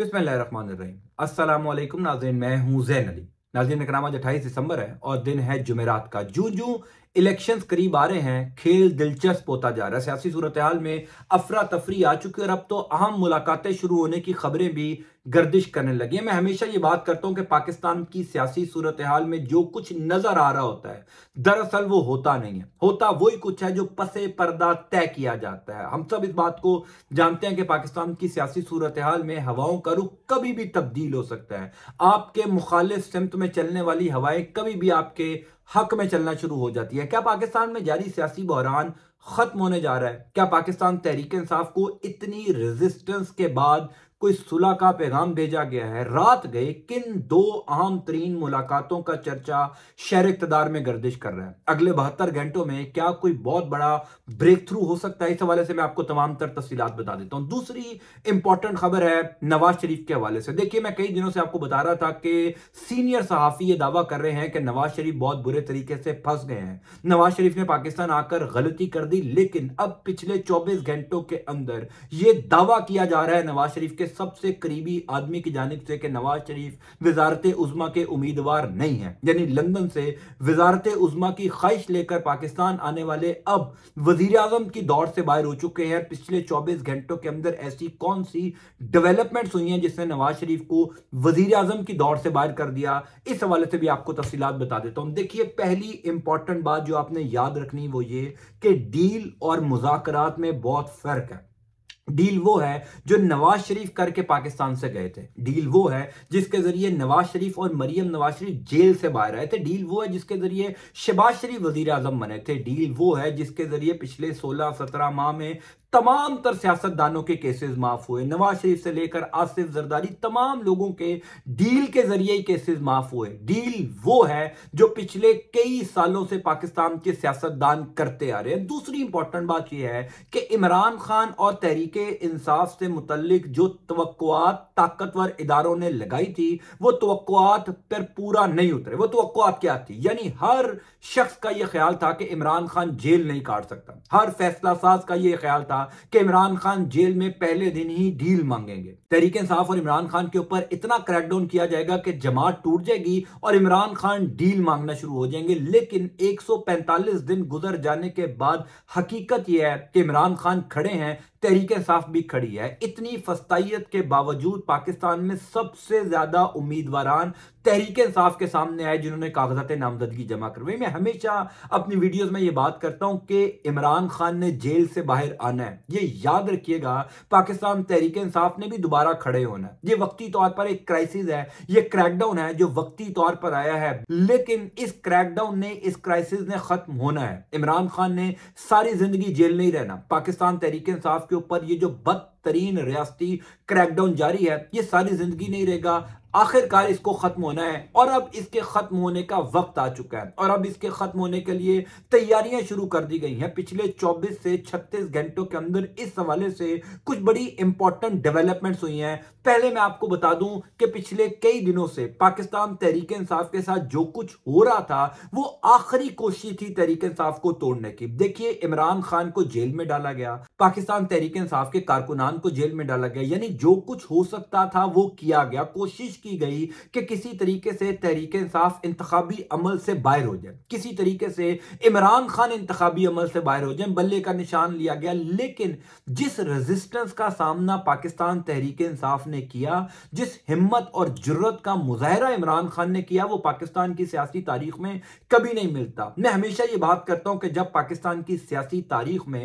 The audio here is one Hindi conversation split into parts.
बिसमीम नाजिन मैं हूं जैन अली नाजिन का कराम आज अट्ठाईस दिसंबर है और दिन है जुमेरात का जू जू इलेक्शन करीब आ रहे हैं खेल दिलचस्प होता जा रहा है सियासी सूरत हाल में अफरा तफरी आ चुकी है और अब तो अहम मुलाकातें शुरू होने की खबरें भी गर्दिश करने लगी है मैं हमेशा ये बात करता हूं कि पाकिस्तान की सियासी सूरत हाल में जो कुछ नजर आ रहा होता है दरअसल वो होता नहीं है होता वही कुछ है जो पसे पर्दा तय किया जाता है हम सब इस बात को जानते हैं कि पाकिस्तान की सियासी सूरत हाल में हवाओं का रुख कभी भी तब्दील हो सकता है आपके मुखालिफ सिमत में चलने वाली हवाएं कभी भी आपके हक में चलना शुरू हो जाती है क्या पाकिस्तान में जारी सियासी बहरान खत्म होने जा रहा है क्या पाकिस्तान तहरीक इंसाफ को इतनी रेजिस्टेंस के बाद कोई सुलह का पैगाम भेजा गया है रात गए किन दो आम तरीन मुलाकातों का चर्चा शहर इकतदार में गर्दिश कर रहा है अगले बहत्तर घंटों में क्या कोई बहुत बड़ा ब्रेक थ्रू हो सकता है इस हवाले से मैं आपको तमाम तर तफसीत बता देता हूं दूसरी इंपॉर्टेंट खबर है नवाज शरीफ के हवाले से देखिए मैं कई दिनों से आपको बता रहा था कि सीनियर सहाफ़ी ये दावा कर रहे हैं कि नवाज शरीफ बहुत बुरे तरीके से फंस गए हैं नवाज शरीफ ने पाकिस्तान आकर गलती कर दी लेकिन अब पिछले चौबीस घंटों के अंदर यह दावा किया जा रहा है नवाज शरीफ के सबसे करीबी आदमी की जानब से कि नवाज शरीफ वजारत उज़मा के उम्मीदवार नहीं है यानी लंदन से वजारत उज़मा की ख्वाहिश लेकर पाकिस्तान आने वाले अब वजीर अजम की दौड़ से बाहर हो चुके हैं पिछले चौबीस घंटों के अंदर ऐसी कौन सी डेवलपमेंट्स हुई हैं जिसने नवाज शरीफ को वजीर अजम की दौड़ से बाहर कर दिया इस हवाले से भी आपको तफसी बता देता हूँ देखिए पहली इंपॉर्टेंट बात जो आपने याद रखनी वो ये कि डील और मुजाकर में बहुत फ़र्क है डील वो है जो नवाज शरीफ करके पाकिस्तान से गए थे डील वो है जिसके जरिए नवाज शरीफ और मरियम नवाज शरीफ जेल से बाहर आए थे डील वो है जिसके जरिए शहबाज शरीफ वजीर आजम बने थे डील वो है जिसके जरिए पिछले 16-17 माह में तमाम तर सियासतदानों के केसेस माफ हुए नवाज शरीफ से लेकर आसिफ जरदारी तमाम लोगों के डील के जरिए ही केसेस माफ हुए डील वो है जो पिछले कई सालों से पाकिस्तान के सियासतदान करते आ रहे हैं दूसरी इंपॉर्टेंट बात यह है कि इमरान खान और तहरीक के इंसाफ से मुतलिक जो तवक्वात ताकतवर इदारों ने लगाई थी वो तवक्वात पर पूरा नहीं उतरे वो तवक्वात क्या थी यानी हर शख्स का ये ख्याल था कि इमरान खान जेल नहीं काट सकता हर फैसला साज का ये ख्याल था कि इमरान खान जेल में पहले दिन ही डील मांगेंगे तहरीक इंसाफ और इमरान खान के ऊपर इतना क्रैकडाउन किया जाएगा कि जमात टूट जाएगी और इमरान खान डील मांगना शुरू हो जाएंगे लेकिन 145 दिन गुजर जाने के बाद हकीकत यह है कि इमरान खान खड़े हैं तहरीक इंसाफ भी खड़ी है इतनी फस्ताइत के बावजूद पाकिस्तान में सबसे ज्यादा उम्मीदवार तहरीक इंसाफ के सामने आए जिन्होंने कागजात नामजदगी जमा करवाई मैं हमेशा अपनी वीडियोस में ये बात करता हूं कि इमरान खान ने जेल से बाहर आना है ये याद रखिएगा पाकिस्तान तहरीक इंसाफ ने भी दोबारा खड़े होना है ये वक्ती तौर पर एक क्राइसिस है ये क्रैकडाउन है जो वक्ती तौर पर आया है लेकिन इस क्रैकडाउन ने इस क्राइसिस ने खत्म होना है इमरान खान ने सारी जिंदगी जेल नहीं रहना पाकिस्तान तहरीक इंसाफ के ऊपर ये जो बद तरीन रियाती क्रैकडाउन जारी है ये सारी जिंदगी नहीं रहेगा आखिरकार इसको ख़त्म होना है और अब इसके ख़त्म होने का वक्त आ चुका है और अब इसके ख़त्म होने के लिए तैयारियां शुरू कर दी गई हैं पिछले 24 से 36 घंटों के अंदर इस हवाले से कुछ बड़ी इंपॉर्टेंट डेवलपमेंट्स हुई हैं पहले मैं आपको बता दूं कि पिछले कई दिनों से पाकिस्तान तहरीक इंसाफ के साथ जो कुछ हो रहा था वो आखिरी कोशिश थी तहरीक इंसाफ को तोड़ने की देखिए इमरान खान को जेल में डाला गया पाकिस्तान तहरीक इंसाफ के कारकुनान को जेल में डाला गया यानी जो कुछ हो सकता था वो किया गया कोशिश की गई कि किसी तरीके से तहरीक इंसाफ इंतबी अमल से बाहर हो जाए किसी तरीके से इमरान खान इंतबी अमल से बाहर हो जाए बल्ले का निशान लिया गया लेकिन जिस रेजिस्टेंस का सामना पाकिस्तान तहरीक इंसाफ ने किया जिस हिम्मत और जरूरत का मुजाहरा इमरान खान ने किया वो पाकिस्तान की सियासी तारीख में कभी नहीं मिलता मैं हमेशा ये बात करता हूं कि जब पाकिस्तान की सियासी तारीख में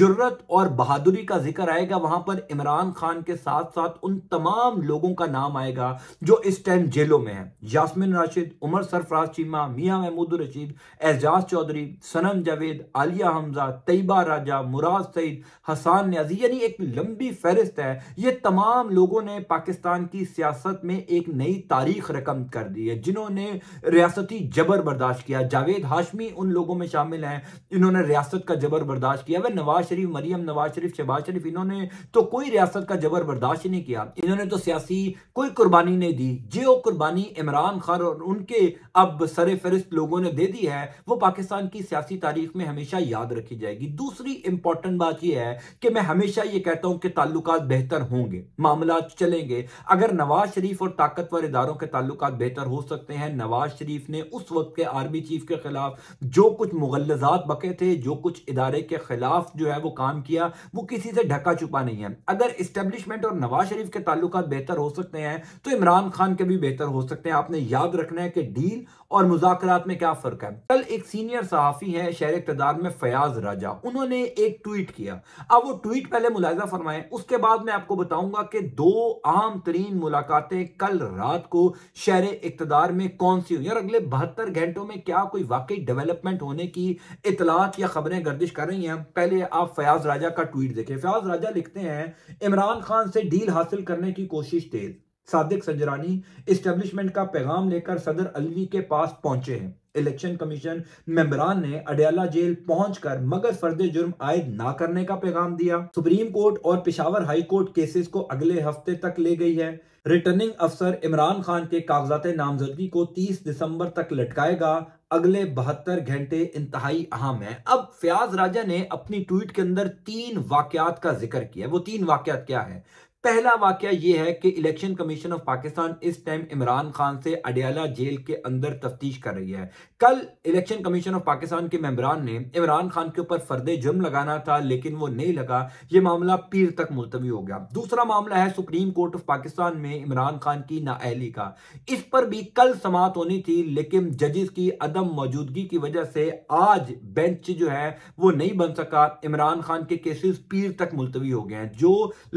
जरूरत और बहादुरी का जिक्र आएगा वहां पर इमरान खान के साथ साथ उन तमाम लोगों का नाम आएगा जो इस टाइम जेलों में है यासमिन राशिद उमर सरफराज चीमा मियाँ महमूद रशीद एजाज चौधरी सनम जावेद आलिया हमजा तयबा राजा मुराद सईद हसान न्याजी यानी एक लंबी फहरिस्त है ये तमाम लोगों ने पाकिस्तान की सियासत में एक नई तारीख रकम कर दी है जिन्होंने रियासती जबर बर्दाश्त किया जावेद हाशमी उन लोगों में शामिल हैं इन्होंने रियासत का जबर बर्दाश्त किया वह नवाज शरीफ मरियम नवाज शरीफ शहबाज शरीफ इन्होंने तो कोई रियासत का जबर बर्दाश्त ही नहीं किया इन्होंने तो सियासी कोई कुर्बानी नहीं ने दी जो कुर्बानी इमरान खान और उनके अब सर फहरिस्त लोगों ने दे दी है वो पाकिस्तान की सियासी तारीख में हमेशा याद रखी जाएगी दूसरी इंपॉर्टेंट बात यह है कि मैं हमेशा ये कहता हूं कि ताल्लुक बेहतर होंगे मामला चलेंगे अगर नवाज शरीफ और ताकतवर इदारों के ताल्लुक बेहतर हो सकते हैं नवाज शरीफ ने उस वक्त के आर्मी चीफ के खिलाफ जो कुछ मुगलजात बके थे जो कुछ इदारे के खिलाफ जो है वो काम किया वो किसी से ढका छुपा नहीं है अगर इस्टेब्लिशमेंट और नवाज शरीफ के ताल्लुक बेहतर हो सकते हैं तो इमरान इमरान खान के भी बेहतर हो सकते हैं आपने याद रखना है कि डील और मुजात में क्या फर्क है कल एक सीनियर सहाफी है शहर इकतदार में फयाज राजा उन्होंने एक ट्वीट किया अब वो ट्वीट पहले मुलायजा फरमाए उसके बाद मैं आपको बताऊंगा कि दो आम तरीन मुलाकातें कल रात को शहर इकतदार में कौन सी हुई और अगले बहत्तर घंटों में क्या कोई वाकई डेवलपमेंट होने की इतलात या खबरें गर्दिश कर रही हैं पहले आप फयाज राजा का ट्वीट देखें फयाज राजा लिखते हैं इमरान खान से डील हासिल करने की कोशिश तेज सादिक सजरानी इस्टेब्लिशमेंट का पैगाम लेकर सदर अलवी के पास पहुंचे हैं इलेक्शन कमीशन मेंबरान ने अडयाला जेल पहुंचकर मगर फर्द जुर्म आयद ना करने का पैगाम दिया सुप्रीम कोर्ट और पिशावर हाई कोर्ट केसेस को अगले हफ्ते तक ले गई है रिटर्निंग अफसर इमरान खान के कागजात नामजदगी को 30 दिसंबर तक लटकाएगा अगले बहत्तर घंटे इंतहाई अहम है अब फयाज राजा ने अपनी ट्वीट के अंदर तीन वाकयात का जिक्र किया वो तीन वाकयात क्या है पहला वाक्य यह है कि इलेक्शन कमीशन ऑफ पाकिस्तान इस टाइम इमरान खान से अडियाला जेल के अंदर तफ्तीश कर रही है कल इलेक्शन कमीशन ऑफ पाकिस्तान के मेम्बरान ने इमरान खान के ऊपर फर्द जुर्म लगाना था लेकिन वो नहीं लगा ये मामला पीर तक मुलतवी हो गया दूसरा मामला है सुप्रीम कोर्ट ऑफ पाकिस्तान में इमरान खान की नाअहली का इस पर भी कल समाप्त होनी थी लेकिन जजिस की अदम मौजूदगी की वजह से आज बेंच जो है वो नहीं बन सका इमरान खान के केसेस पीर तक मुलतवी हो गए हैं जो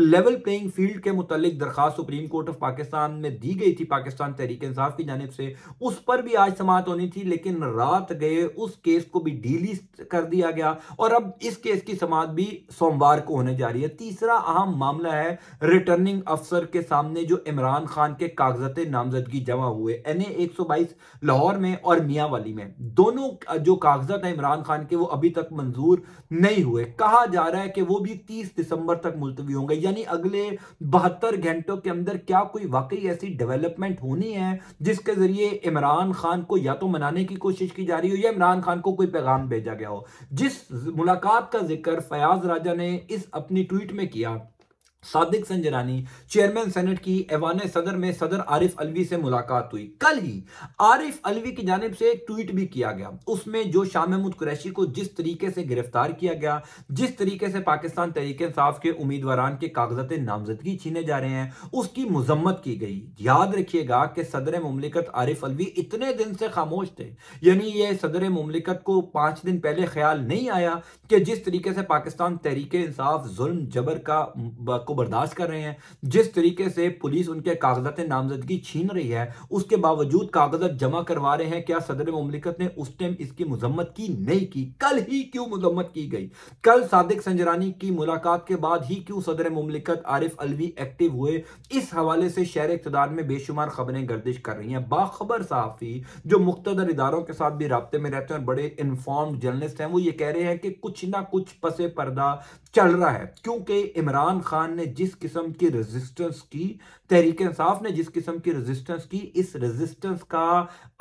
लेवल प्लेइंग फील्ड के मुतालिक दरखास्त सुप्रीम कोर्ट ऑफ पाकिस्तान में दी गई थी पाकिस्तान तहरीक इंसाफ की जानब से उस पर भी आज समात होनी थी लेकिन रात गए उस केस को भी डीली कर दिया गया और अब इस केस की समात भी सोमवार को होने जा रही है तीसरा अहम मामला है रिटर्निंग अफसर के सामने जो इमरान खान के कागजत नामजदगी जमा हुए एन ए एक सौ बाईस लाहौर में और मियाँ वाली में दोनों जो कागजात हैं इमरान खान के वो अभी तक मंजूर नहीं हुए कहा जा रहा है कि वो भी तीस दिसंबर तक मुलतवी होंगे यानी अगले बहत्तर घंटों के अंदर क्या कोई वाकई ऐसी डेवलपमेंट होनी है जिसके जरिए इमरान खान को या तो मनाने की कोशिश की जा रही हो या इमरान खान को कोई पैगाम भेजा गया हो जिस मुलाकात का जिक्र फयाज राजा ने इस अपनी ट्वीट में किया सादिक संजरानी चेयरमैन सेनेट की एवान सदर में सदर आरिफ अलवी से मुलाकात हुई कल ही आरिफ अलवी की जानब से एक ट्वीट भी किया गया उसमें जो शाह महमूद कुरैशी को जिस तरीके से गिरफ्तार किया गया जिस तरीके से पाकिस्तान तहरीक इंसाफ के उम्मीदवार के कागजात नामजदगी छीने जा रहे हैं उसकी मजम्मत की गई याद रखिएगा कि सदर ममलिकत आरिफ अलवी इतने दिन से खामोश थे यानी यह सदर ममलिकत को पांच दिन पहले ख्याल नहीं आया कि जिस तरीके से पाकिस्तान तहरीक इंसाफ जुल्म जबर का को बर्दाश्त कर रहे हैं जिस तरीके से पुलिस उनके कागजात नामजदगी छीन रही है उसके बावजूद कागजात जमा करवा रहे हैं क्या सदर ममलिकत ने उस टाइम इसकी मजम्मत की नहीं की कल ही क्यों मजम्मत की गई कल सादिक संजरानी की मुलाकात के बाद ही क्यों सदर ममलिकत आरिफ अलवी एक्टिव हुए इस हवाले से शहर इकतदार में बेशुमार खबरें गर्दिश कर रही हैं बाखबर साफी जो मुख्तर इदारों के साथ भी रबते में रहते हैं और बड़े इन्फॉर्म्ड जर्नलिस्ट हैं वो ये कह रहे हैं कि कुछ ना कुछ पसे पर्दा चल रहा है क्योंकि इमरान खान ने जिस किस्म की रेजिस्टेंस की तहरीक इंसाफ ने जिस किस्म की रेजिस्टेंस की इस रेजिस्टेंस का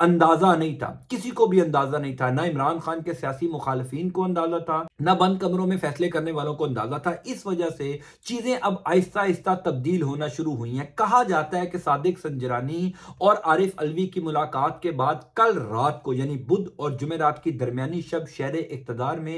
अंदाजा नहीं था किसी को भी अंदाजा नहीं था ना इमरान खान के सियासी मुखालफी को अंदाजा था ना बंद कमरों में फैसले करने वालों को अंदाजा था इस वजह से चीजें अब आहिस्ता आहिस्ता तब्दील होना शुरू हुई हैं कहा जाता है कि सादिक संजरानी और आरिफ अलवी की मुलाकात के बाद कल रात को यानी बुध और जुमेरात की दरमियानी शब शहर इकतदार में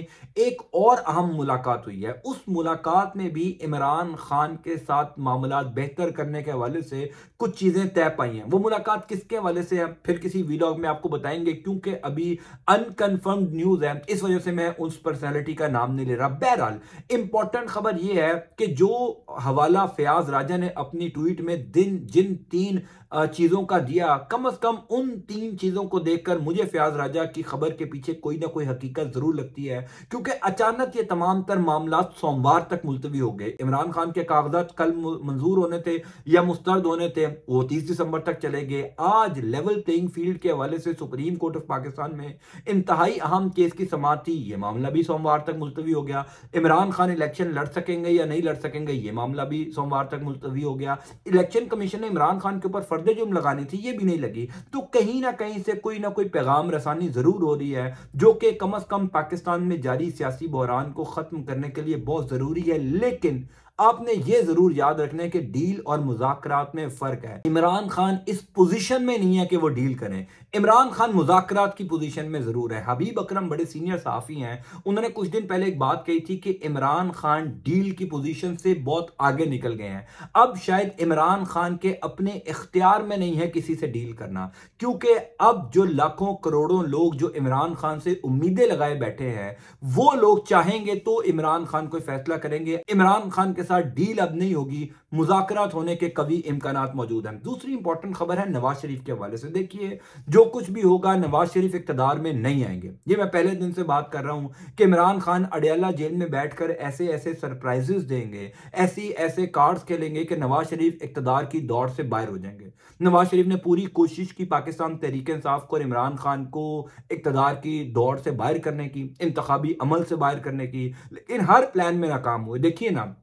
एक और अहम मुलाकात हुई है उस मुलाकात में भी इमरान खान के साथ मामला बेहतर करने के हवाले से कुछ चीज़ें तय पाई हैं वो मुलाकात किसके हवाले से है फिर किसी वीलॉग में आपको बताएंगे क्योंकि अभी अनकन्फर्म न्यूज़ है इस वजह से मैं उस पर्सनैलिटी का नाम नहीं ले रहा बहरहाल इंपॉर्टेंट खबर यह है कि जो हवाला फयाज राजा ने अपनी ट्वीट में दिन जिन तीन चीज़ों का दिया कम अज कम उन तीन चीज़ों को देखकर मुझे फयाज राजा की खबर के पीछे कोई ना कोई हकीकत ज़रूर लगती है क्योंकि अचानक ये तमाम तर मामला सोमवार तक मुलतवी हो गए इमरान खान के कागजात कल मंजूर होने थे या मुस्तरद होने थे वो तीस दिसंबर तक चले गए आज लेवल प्लेइंग फील्ड के हवाले से सुप्रीम कोर्ट ऑफ पाकिस्तान में इंतहाई अहम केस की समात थी ये मामला भी सोमवार तक मुलतवी हो गया इमरान खान इलेक्शन लड़ सकेंगे या नहीं लड़ सकेंगे ये मामला भी सोमवार तक मुलतवी हो गया इलेक्शन कमीशन ने इमरान खान के ऊपर फर्द जुम लगानी थी ये भी नहीं लगी तो कहीं ना कहीं से कोई ना कोई पैगाम रसानी जरूर हो रही है जो कि कम अज कम पाकिस्तान में जारी सियासी बहरान को खत्म करने के लिए बहुत ज़रूरी है लेकिन आपने ये जरूर याद रखना है कि डील और मुजाकर में फर्क है इमरान खान इस पोजीशन में नहीं है कि वो डील करें इमरान खान मुजाकर की पोजीशन में ज़रूर है हबीब अकरम बड़े सीनियर साफी हैं उन्होंने कुछ दिन पहले एक बात कही थी कि इमरान खान डील की पोजीशन से बहुत आगे निकल गए हैं अब शायद इमरान खान के अपने इख्तियार में नहीं है किसी से डील करना क्योंकि अब जो लाखों करोड़ों लोग जो इमरान खान से उम्मीदें लगाए बैठे हैं वो लोग चाहेंगे तो इमरान खान कोई फैसला करेंगे इमरान खान के साथ डील अब नहीं होगी मुजाकर होने के कभी इम्कान मौजूद हैं दूसरी इंपॉर्टेंट खबर है नवाज शरीफ के हवाले से देखिए जो कुछ भी होगा नवाज शरीफ इकतदार में नहीं आएंगे ये मैं पहले दिन से बात कर रहा हूँ कि इमरान खान अडियाला जेल में बैठकर ऐसे ऐसे सरप्राइजेस देंगे ऐसी ऐसे कार्ड्स खेलेंगे कि नवाज शरीफ इकतदार की दौड़ से बाहर हो जाएंगे नवाज शरीफ ने पूरी कोशिश की पाकिस्तान तहरीक इंसाफ को और इमरान खान को इकतदार की दौड़ से बाहर करने की इंतबी अमल से बाहर करने की लेकिन हर प्लान में नाकाम हुए देखिए ना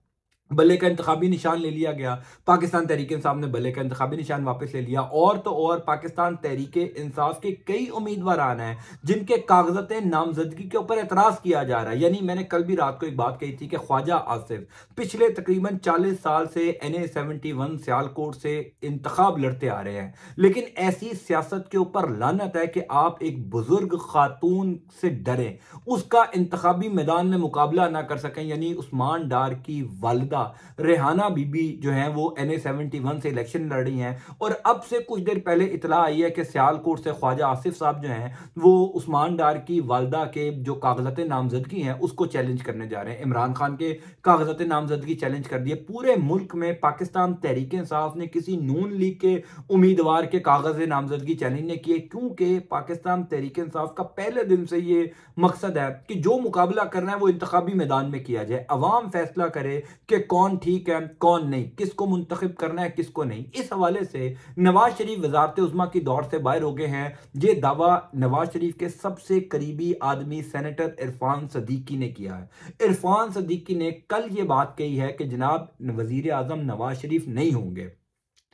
बल्ले का इंतबी निशान ले लिया गया पाकिस्तान तहरीक इंसाफ ने बल्ले का इंतबी निशान वापस ले लिया और तो और पाकिस्तान तहरीक इंसाफ के कई उम्मीदवार हैं जिनके कागजत नामजदगी के ऊपर एतराज किया जा रहा है यानी मैंने कल भी रात को एक बात कही थी कि ख्वाजा आसिफ पिछले तकरीबन चालीस साल से N A seventy one Sialkot से इंतखब लड़ते आ रहे हैं लेकिन ऐसी सियासत के ऊपर लानत है कि आप एक बुजुर्ग खातून से डरें उसका इंतबी मैदान में मुकाबला ना कर सकें यानी उस्मान डार की वालदा था रेहाना बीबी जो है वो एन ए सेवेंटी वन से इलेक्शन लड़ रही हैं और अब से कुछ देर पहले इतला आई है कि सियालकोट से ख्वाजा आसिफ साहब जो हैं वो उस्मान डार की वालदा के जो कागजात नामजदगी हैं उसको चैलेंज करने जा रहे हैं इमरान खान के कागजात नामजदगी चैलेंज कर दिए पूरे मुल्क में पाकिस्तान तहरीक साफ ने किसी नून लीग के उम्मीदवार के कागज नामजदगी चैलेंज ने किए क्योंकि पाकिस्तान तहरीक साफ का पहले दिन से ये मकसद है कि जो मुकाबला करना है वो इंतबी मैदान में किया जाए अवाम फैसला करे कि कौन ठीक है कौन नहीं किसको मुंतखब करना है किसको नहीं इस हवाले से नवाज शरीफ वजारत उजमा की दौर से बाहर हो गए हैं ये दावा नवाज शरीफ के सबसे करीबी आदमी सेनेटर इरफान सदीकी ने किया है इरफान सदीकी ने कल ये बात कही है कि जनाब वजीर आजम नवाज शरीफ नहीं होंगे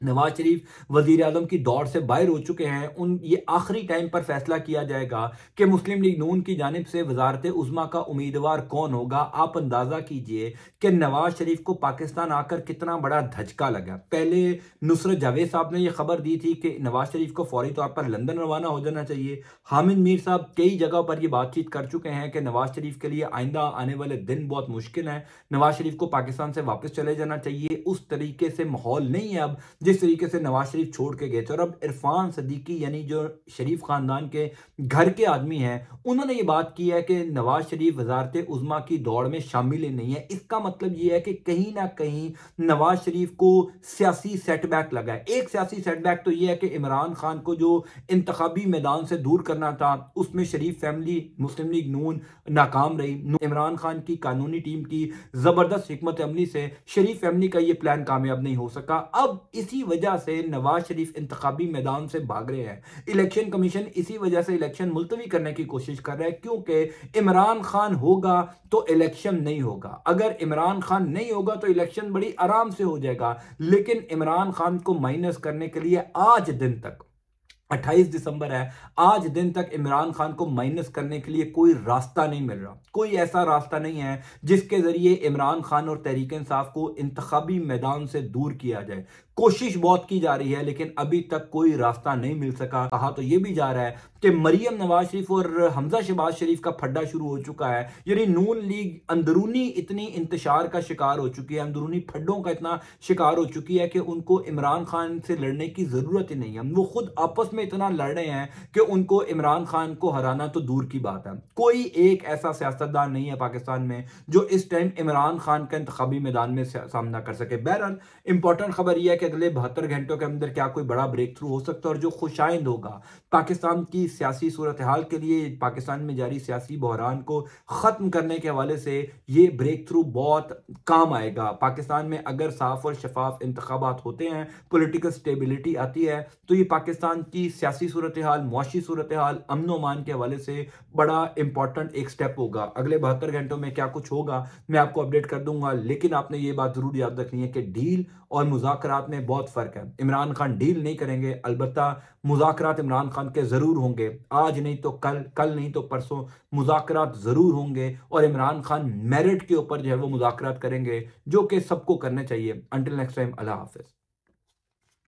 नवाज शरीफ वजीर अजम की दौड़ से बाहर हो चुके हैं उन ये आखिरी टाइम पर फैसला किया जाएगा कि मुस्लिम लीग नून की जानब से वजारत उज़मा का उम्मीदवार कौन होगा आप अंदाज़ा कीजिए कि नवाज शरीफ को पाकिस्तान आकर कितना बड़ा धचका लगा पहले नुसरत जावेद साहब ने यह खबर दी थी कि नवाज शरीफ को फौरी तौर पर लंदन रवाना हो जाना चाहिए हामिद मीर साहब कई जगह पर यह बातचीत कर चुके हैं कि नवाज शरीफ के लिए आइंदा आने वाले दिन बहुत मुश्किल है नवाज शरीफ को पाकिस्तान से वापस चले जाना चाहिए उस तरीके से माहौल नहीं है अब जिस तरीके से नवाज शरीफ छोड़ के गए थे और अब इरफान सदीकी यानी जो शरीफ ख़ानदान के घर के आदमी हैं उन्होंने ये बात की है कि नवाज शरीफ वजारत उज़मा की दौड़ में शामिल नहीं है इसका मतलब ये है कि कहीं ना कहीं नवाज शरीफ को सियासी सेटबैक लगा है एक सियासी सेटबैक तो यह है कि इमरान खान को जो इंतबी मैदान से दूर करना था उसमें शरीफ फैमिली मुस्लिम लीग नून नाकाम रही इमरान खान की कानूनी टीम की ज़बरदस्त हमत अमली से शरीफ फैमिली का यह प्लान कामयाब नहीं हो सका अब इसी इसी वजह से नवाज शरीफ इंतबी मैदान से भाग रहे हैं इलेक्शन कमीशन इसी वजह से इलेक्शन मुलतवी करने की कोशिश कर रहा है क्योंकि इमरान खान होगा तो इलेक्शन नहीं होगा अगर इमरान खान नहीं होगा तो इलेक्शन बड़ी आराम से हो जाएगा लेकिन इमरान खान को माइनस करने के लिए आज दिन तक 28 दिसंबर है आज दिन तक इमरान खान को माइनस करने के लिए कोई रास्ता नहीं मिल रहा कोई ऐसा रास्ता नहीं है जिसके जरिए इमरान खान और तहरीक इंसाफ को इंतबी मैदान से दूर किया जाए कोशिश बहुत की जा रही है लेकिन अभी तक कोई रास्ता नहीं मिल सका कहा तो यह भी जा रहा है कि मरियम नवाज शरीफ और हमजा शहबाज शरीफ का फड्डा शुरू हो चुका है यानी नून लीग अंदरूनी इतनी इंतशार का शिकार हो चुकी है अंदरूनी फड्डों का इतना शिकार हो चुकी है कि उनको इमरान खान से लड़ने की जरूरत ही नहीं है वो खुद आपस में इतना लड़ रहे हैं कि उनको इमरान खान को हराना तो दूर की बात है कोई एक ऐसा सियासतदान नहीं है पाकिस्तान में जो इस टाइम इमरान खान का इंतबी मैदान में सामना कर सके बहरहाल इंपॉर्टेंट खबर यह है कि कि अगले बहत्तर घंटों के अंदर क्या कोई बड़ा ब्रेक थ्रू हो सकता है और जो खुशाइंद होगा पाकिस्तान की सियासी सूरत हाल के लिए पाकिस्तान में जारी सियासी बहरान को ख़त्म करने के हवाले से ये ब्रेक थ्रू बहुत काम आएगा पाकिस्तान में अगर साफ और शफाफ इंतबात होते हैं पोलिटिकल स्टेबिलिटी आती है तो ये पाकिस्तान की सियासी सूरत हाल मुशी सूरत हाल अमन वमान के हवाले से बड़ा इंपॉर्टेंट एक स्टेप होगा अगले बहत्तर घंटों में क्या कुछ होगा मैं आपको अपडेट कर दूंगा लेकिन आपने ये बात ज़रूर याद रखनी है कि डील और मुजाकर में में बहुत फ़र्क है इमरान खान डील नहीं करेंगे अलबत् मुजाकर इमरान खान के ज़रूर होंगे आज नहीं तो कल कल नहीं तो परसों मुजाकर ज़रूर होंगे और इमरान खान मेरिट के ऊपर जो है वो मुजाकर करेंगे जो कि सबको करने चाहिए अंटिल नेक्स्ट टाइम अल्लाह हाफिज़